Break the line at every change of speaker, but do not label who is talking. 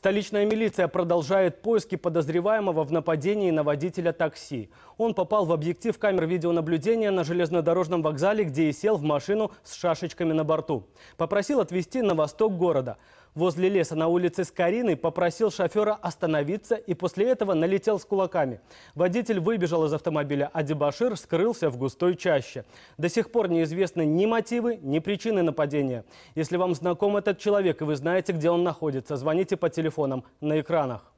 Столичная милиция продолжает поиски подозреваемого в нападении на водителя такси. Он попал в объектив камер видеонаблюдения на железнодорожном вокзале, где и сел в машину с шашечками на борту. Попросил отвезти на восток города возле леса на улице Скориной попросил шофера остановиться и после этого налетел с кулаками. Водитель выбежал из автомобиля, а дебашир скрылся в густой чаще. До сих пор неизвестны ни мотивы, ни причины нападения. Если вам знаком этот человек и вы знаете, где он находится, звоните по телефонам на экранах.